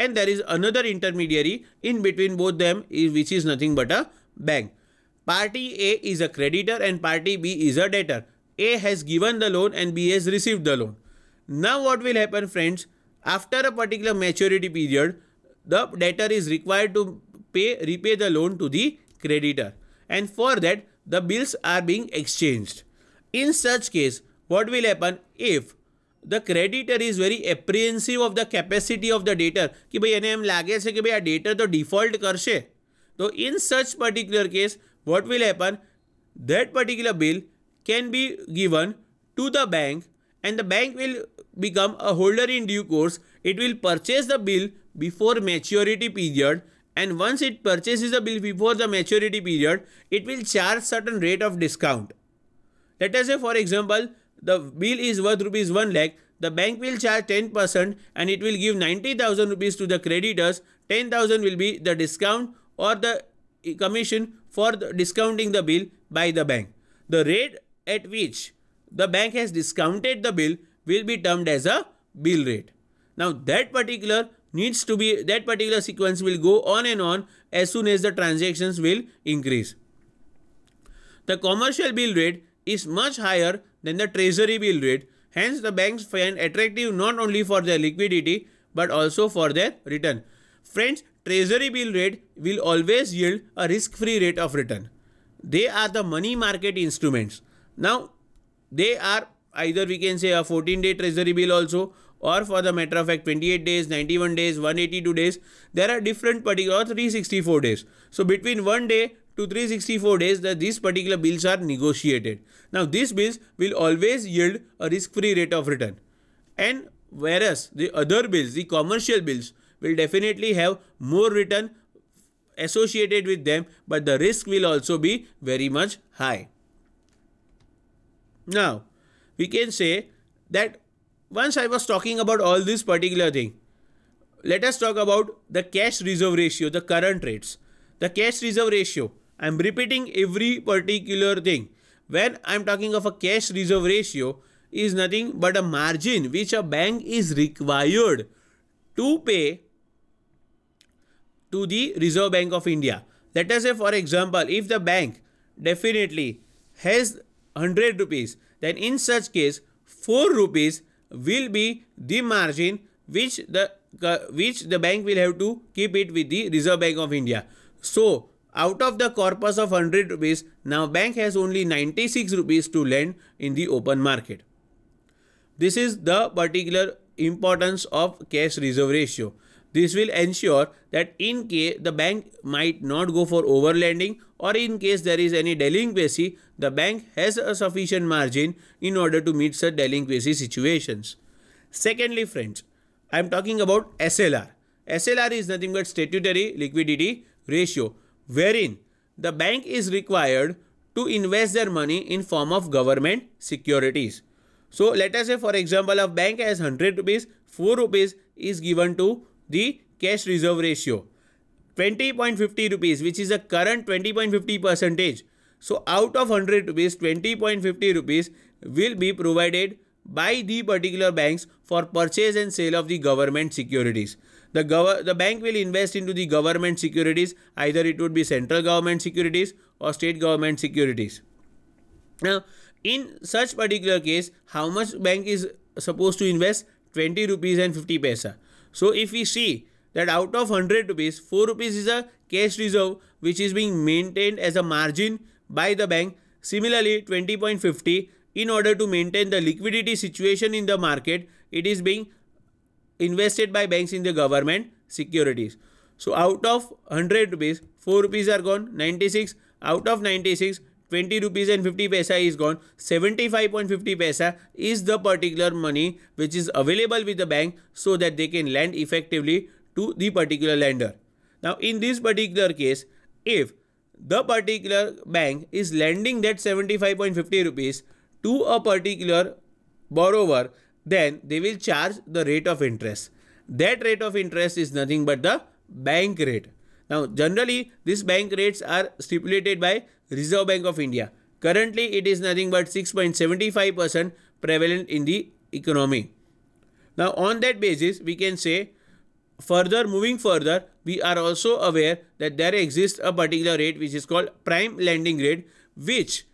and there is another intermediary in between both them which is nothing but a bank. Party A is a creditor and party B is a debtor. A has given the loan and B has received the loan. Now what will happen friends? After a particular maturity period, the debtor is required to pay repay the loan to the creditor and for that the bills are being exchanged. In such case, what will happen if the creditor is very apprehensive of the capacity of the debtor. કે ભાઈ એને એમ લાગે છે કે ભાઈ આ ડેટર તો default કરશે તો in such particular case what will that particular bill can be given to the bank and the bank will become a holder in due course. It will purchase the bill before maturity period and once it purchases the bill before the maturity period, it will charge certain rate of discount. Let us say for example, the bill is worth rupees 1 lakh, the bank will charge 10% and it will give 90,000 rupees to the creditors, 10,000 will be the discount or the commission for the discounting the bill by the bank. The rate at which the bank has discounted the bill will be termed as a bill rate. Now that particular needs to be that particular sequence will go on and on as soon as the transactions will increase. The commercial bill rate is much higher than the treasury bill rate. Hence, the banks find attractive not only for their liquidity but also for their return. Friends, treasury bill rate will always yield a risk-free rate of return. They are the money market instruments. Now, they are either we can say a 14-day treasury bill also or for the matter of fact 28 days 91 days 182 days there are different particular 364 days so between one day to 364 days that these particular bills are negotiated now these bills will always yield a risk-free rate of return and whereas the other bills the commercial bills will definitely have more return associated with them but the risk will also be very much high now we can say that once I was talking about all this particular thing, let us talk about the cash reserve ratio, the current rates. The cash reserve ratio, I'm repeating every particular thing. When I'm talking of a cash reserve ratio, is nothing but a margin which a bank is required to pay to the Reserve Bank of India. Let us say, for example, if the bank definitely has 100 rupees, then in such case, 4 rupees will be the margin which the uh, which the bank will have to keep it with the Reserve Bank of India. So out of the corpus of 100 rupees, now bank has only 96 rupees to lend in the open market. This is the particular importance of cash reserve ratio. This will ensure that in case the bank might not go for overlending or in case there is any delinquency, the bank has a sufficient margin in order to meet such delinquency situations. Secondly, friends, I am talking about SLR. SLR is nothing but statutory liquidity ratio wherein the bank is required to invest their money in form of government securities. So let us say for example a bank has 100 rupees, 4 rupees is given to the cash reserve ratio. 20.50 rupees which is a current 20.50 percentage. So out of 100 rupees 20.50 rupees will be provided by the particular banks for purchase and sale of the government securities. The, gov the bank will invest into the government securities either it would be central government securities or state government securities. Now in such particular case how much bank is supposed to invest 20 rupees and 50 paisa. So if we see that out of 100 rupees, 4 rupees is a cash reserve which is being maintained as a margin by the bank. Similarly, 20.50 in order to maintain the liquidity situation in the market, it is being invested by banks in the government securities. So out of 100 rupees, 4 rupees are gone, 96. Out of 96, 20 rupees and 50 paisa is gone 75.50 paisa is the particular money which is available with the bank so that they can lend effectively to the particular lender now in this particular case if the particular bank is lending that 75.50 rupees to a particular borrower then they will charge the rate of interest that rate of interest is nothing but the bank rate now, generally, these bank rates are stipulated by Reserve Bank of India. Currently, it is nothing but 6.75% prevalent in the economy. Now, on that basis, we can say further, moving further, we are also aware that there exists a particular rate which is called prime lending rate, which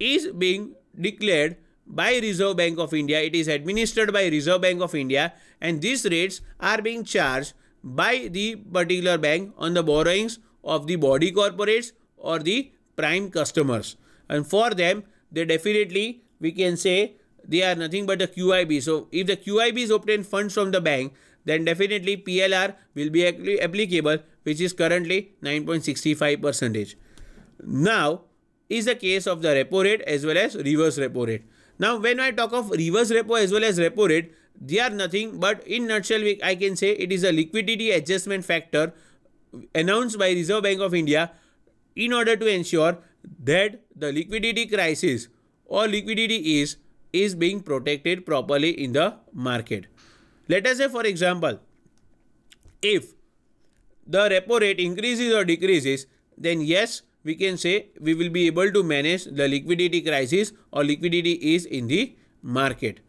is being declared by Reserve Bank of India. It is administered by Reserve Bank of India and these rates are being charged by the particular bank on the borrowings of the body corporates or the prime customers. And for them, they definitely, we can say, they are nothing but the QIB. So if the QIBs obtain funds from the bank, then definitely PLR will be applicable, which is currently 9.65 percentage. Now is the case of the repo rate as well as reverse repo rate. Now, when I talk of reverse repo as well as repo rate, they are nothing but in nutshell i can say it is a liquidity adjustment factor announced by reserve bank of india in order to ensure that the liquidity crisis or liquidity is is being protected properly in the market let us say for example if the repo rate increases or decreases then yes we can say we will be able to manage the liquidity crisis or liquidity is in the market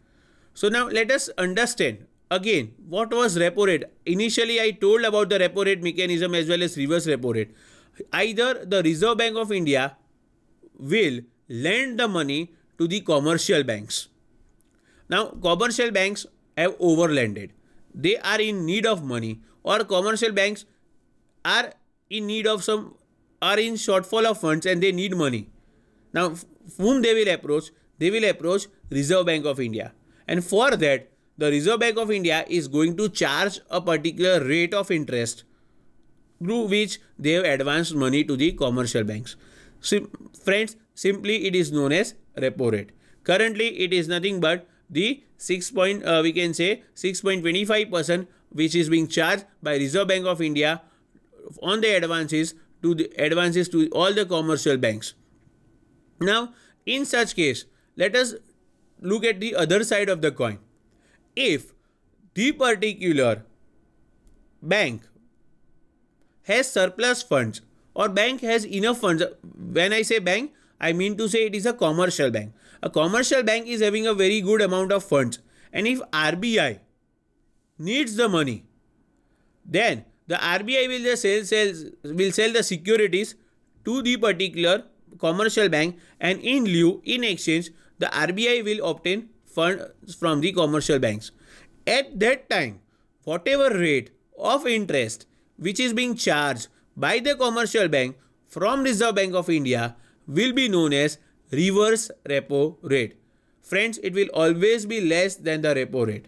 so now let us understand again what was repo rate. Initially I told about the repo rate mechanism as well as reverse repo rate. Either the Reserve Bank of India will lend the money to the commercial banks. Now commercial banks have overlended. They are in need of money or commercial banks are in need of some are in shortfall of funds and they need money. Now whom they will approach? They will approach Reserve Bank of India and for that, the Reserve Bank of India is going to charge a particular rate of interest through which they have advanced money to the commercial banks. Sim friends, simply it is known as repo rate. Currently, it is nothing but the 6 point, uh, we can say 6.25% which is being charged by Reserve Bank of India on the advances to the advances to all the commercial banks. Now, in such case, let us look at the other side of the coin. If the particular bank has surplus funds or bank has enough funds, when I say bank, I mean to say it is a commercial bank. A commercial bank is having a very good amount of funds. And if RBI needs the money, then the RBI will just sell, sell, will sell the securities to the particular commercial bank and in lieu, in exchange, the RBI will obtain funds from the commercial banks. At that time, whatever rate of interest which is being charged by the commercial bank from Reserve Bank of India will be known as reverse repo rate. Friends, it will always be less than the repo rate.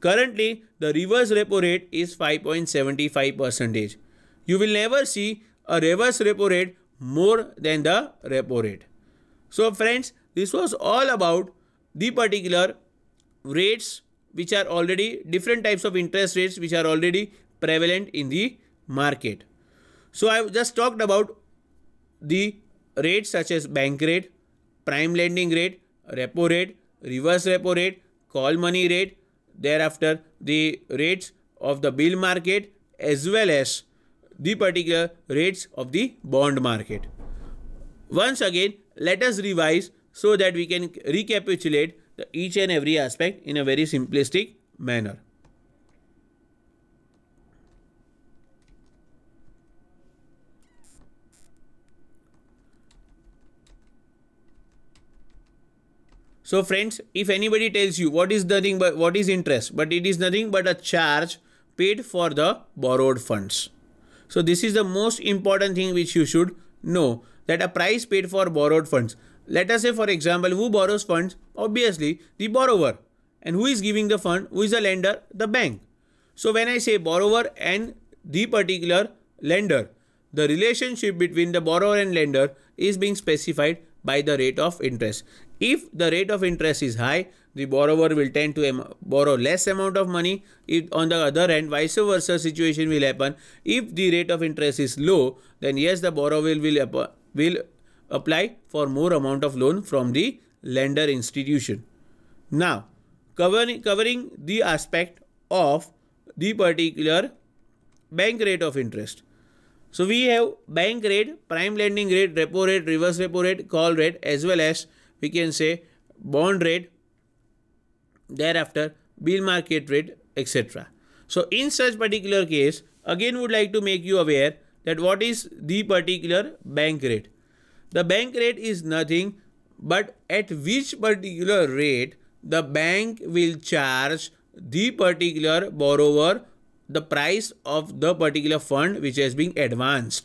Currently, the reverse repo rate is 5.75 percentage. You will never see a reverse repo rate more than the repo rate. So friends, this was all about the particular rates which are already different types of interest rates which are already prevalent in the market. So I've just talked about the rates such as bank rate, prime lending rate, repo rate, reverse repo rate, call money rate, thereafter the rates of the bill market as well as the particular rates of the bond market. Once again, let us revise so that we can recapitulate the each and every aspect in a very simplistic manner. So friends, if anybody tells you what is nothing but what is interest, but it is nothing but a charge paid for the borrowed funds. So this is the most important thing which you should know that a price paid for borrowed funds. Let us say for example, who borrows funds? Obviously, the borrower. And who is giving the fund? Who is the lender? The bank. So when I say borrower and the particular lender, the relationship between the borrower and lender is being specified by the rate of interest. If the rate of interest is high, the borrower will tend to borrow less amount of money. If on the other hand, vice versa situation will happen. If the rate of interest is low, then yes, the borrower will, will, will apply for more amount of loan from the lender institution. Now, covering, covering the aspect of the particular bank rate of interest. So we have bank rate, prime lending rate, repo rate, reverse repo rate, call rate as well as we can say bond rate, thereafter bill market rate etc. So in such particular case again would like to make you aware that what is the particular bank rate. The bank rate is nothing but at which particular rate the bank will charge the particular borrower the price of the particular fund which has been advanced.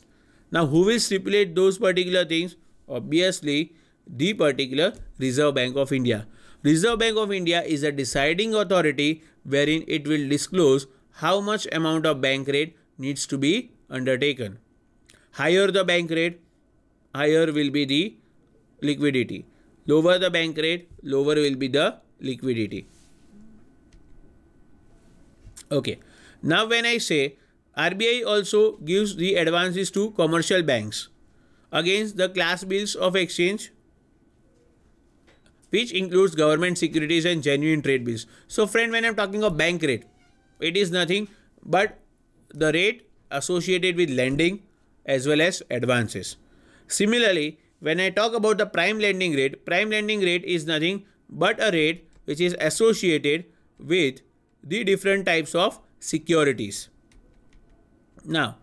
Now who will stipulate those particular things? Obviously the particular Reserve Bank of India. Reserve Bank of India is a deciding authority wherein it will disclose how much amount of bank rate needs to be undertaken. Higher the bank rate, higher will be the liquidity. Lower the bank rate, lower will be the liquidity. Okay. Now when I say RBI also gives the advances to commercial banks against the class bills of exchange which includes government securities and genuine trade bills. So friend when I'm talking of bank rate it is nothing but the rate associated with lending as well as advances. Similarly, when I talk about the prime lending rate, prime lending rate is nothing but a rate which is associated with the different types of securities. Now,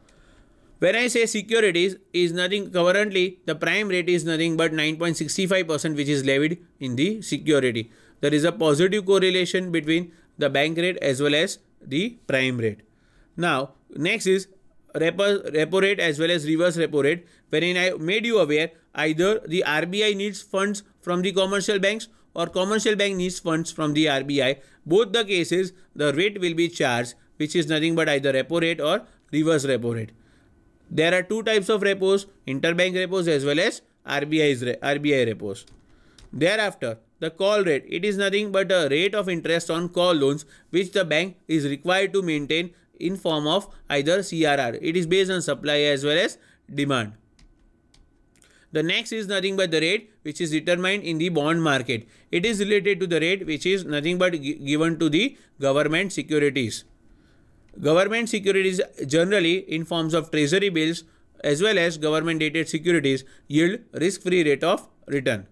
when I say securities is nothing currently the prime rate is nothing but 9.65% which is levied in the security. There is a positive correlation between the bank rate as well as the prime rate. Now next is repo, repo rate as well as reverse repo rate, wherein I made you aware either the RBI needs funds from the commercial banks or commercial bank needs funds from the RBI. Both the cases, the rate will be charged, which is nothing but either repo rate or reverse repo rate. There are two types of repos, interbank repos as well as RBI's RBI repos. Thereafter, the call rate, it is nothing but a rate of interest on call loans which the bank is required to maintain in form of either CRR. It is based on supply as well as demand. The next is nothing but the rate which is determined in the bond market. It is related to the rate which is nothing but given to the government securities. Government securities generally in forms of treasury bills as well as government dated securities yield risk-free rate of return.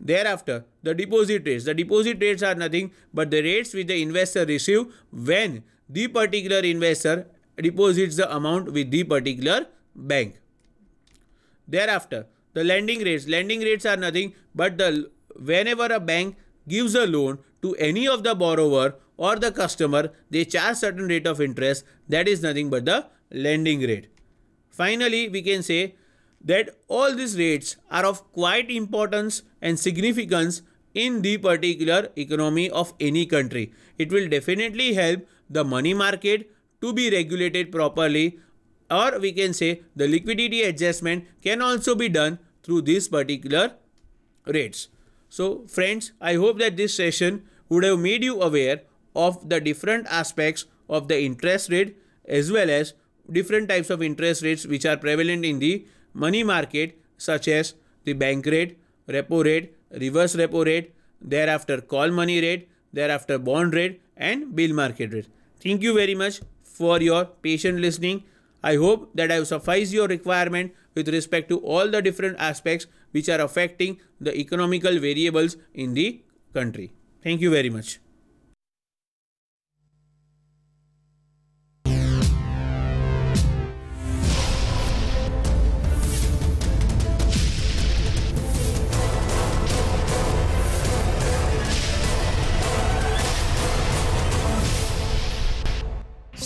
Thereafter, the deposit rates. The deposit rates are nothing but the rates which the investor receive when the particular investor deposits the amount with the particular bank. Thereafter, the lending rates. Lending rates are nothing but the whenever a bank gives a loan to any of the borrower or the customer, they charge certain rate of interest. That is nothing but the lending rate. Finally, we can say that all these rates are of quite importance and significance in the particular economy of any country. It will definitely help the money market to be regulated properly or we can say the liquidity adjustment can also be done through these particular rates. So friends, I hope that this session would have made you aware of the different aspects of the interest rate as well as different types of interest rates which are prevalent in the money market such as the bank rate, repo rate, reverse repo rate, thereafter call money rate, thereafter bond rate and bill market rate. Thank you very much for your patient listening. I hope that I have sufficed your requirement with respect to all the different aspects which are affecting the economical variables in the country. Thank you very much.